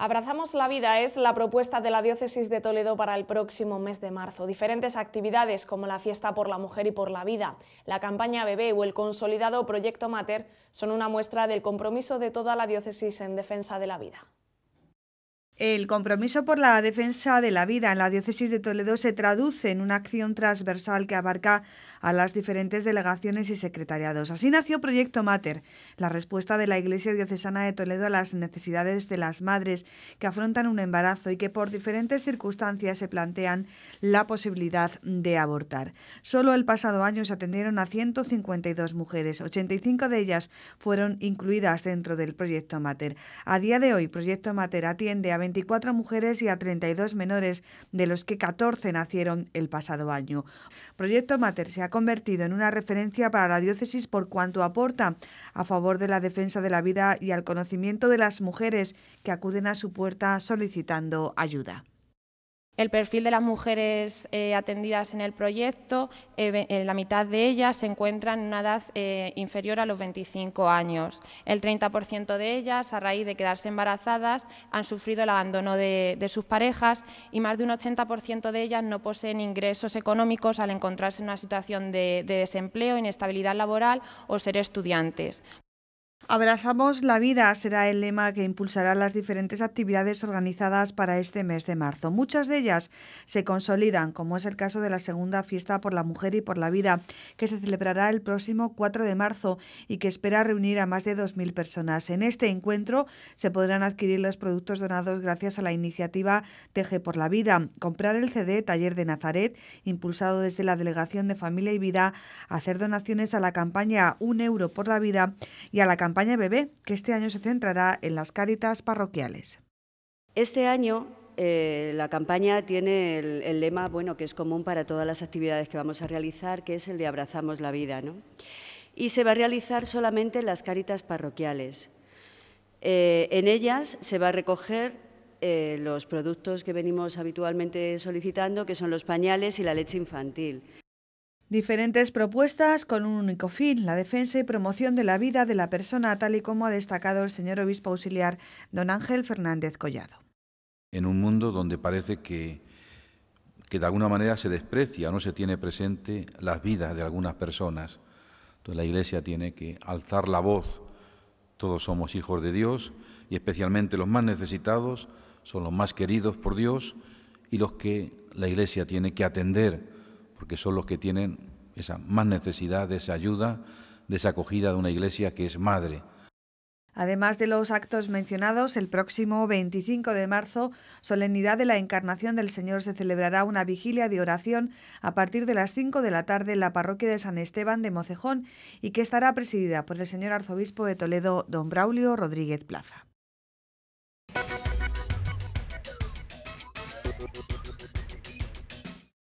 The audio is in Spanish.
Abrazamos la vida es la propuesta de la Diócesis de Toledo para el próximo mes de marzo. Diferentes actividades como la Fiesta por la Mujer y por la Vida, la campaña Bebé o el consolidado Proyecto Mater son una muestra del compromiso de toda la Diócesis en defensa de la vida. El compromiso por la defensa de la vida en la diócesis de Toledo se traduce en una acción transversal que abarca a las diferentes delegaciones y secretariados. Así nació Proyecto Mater, la respuesta de la Iglesia Diocesana de Toledo a las necesidades de las madres que afrontan un embarazo y que por diferentes circunstancias se plantean la posibilidad de abortar. Solo el pasado año se atendieron a 152 mujeres, 85 de ellas fueron incluidas dentro del Proyecto Mater. A día de hoy, Proyecto Mater atiende a 24 mujeres y a 32 menores, de los que 14 nacieron el pasado año. Proyecto Mater se ha convertido en una referencia para la diócesis por cuanto aporta a favor de la defensa de la vida y al conocimiento de las mujeres que acuden a su puerta solicitando ayuda el perfil de las mujeres eh, atendidas en el proyecto, eh, la mitad de ellas se encuentran en una edad eh, inferior a los 25 años. El 30% de ellas, a raíz de quedarse embarazadas, han sufrido el abandono de, sus parejas y más de un 80% de ellas no poseen ingresos económicos al encontrarse en una situación de desempleo, inestabilidad laboral o ser estudiantes. Abrazamos la vida será el lema que impulsará las diferentes actividades organizadas para este mes de marzo. Muchas de ellas se consolidan, como es el caso de la segunda fiesta por la mujer y por la vida, que se celebrará el próximo 4 de marzo y que espera reunir a más de 2.000 personas. En este encuentro se podrán adquirir los productos donados gracias a la iniciativa Teje por la Vida, comprar el CD Taller de Nazaret, impulsado desde la Delegación de Familia y Vida, hacer donaciones a la campaña Un euro por la vida y a la campaña campaña Bebé, que este año se centrará en las cáritas parroquiales. Este año eh, la campaña tiene el, lema, bueno, que es común para todas las actividades que vamos a realizar, que es el de Abrazamos la Vida, Y se va a realizar solamente en las cáritas parroquiales. Eh, en ellas se va a recoger eh, los productos que venimos habitualmente solicitando, que son los pañales y la leche infantil. Diferentes propuestas con un único fin, la defensa y promoción de la vida de la persona, tal y como ha destacado el señor obispo auxiliar don Ángel Fernández Collado. En un mundo donde parece que, que de alguna manera se desprecia, no se tiene presente las vidas de algunas personas, entonces la Iglesia tiene que alzar la voz. Todos somos hijos de Dios y especialmente los más necesitados son los más queridos por Dios y los que la Iglesia tiene que atender porque son los que tienen esa más necesidad de esa ayuda, de esa acogida de una iglesia que es madre. Además de los actos mencionados, el próximo 25 de marzo, solemnidad de la Encarnación del Señor, se celebrará una vigilia de oración a partir de las 5 de la tarde en la parroquia de San Esteban de Mocejón y que estará presidida por el señor arzobispo de Toledo, don Braulio Rodríguez Plaza.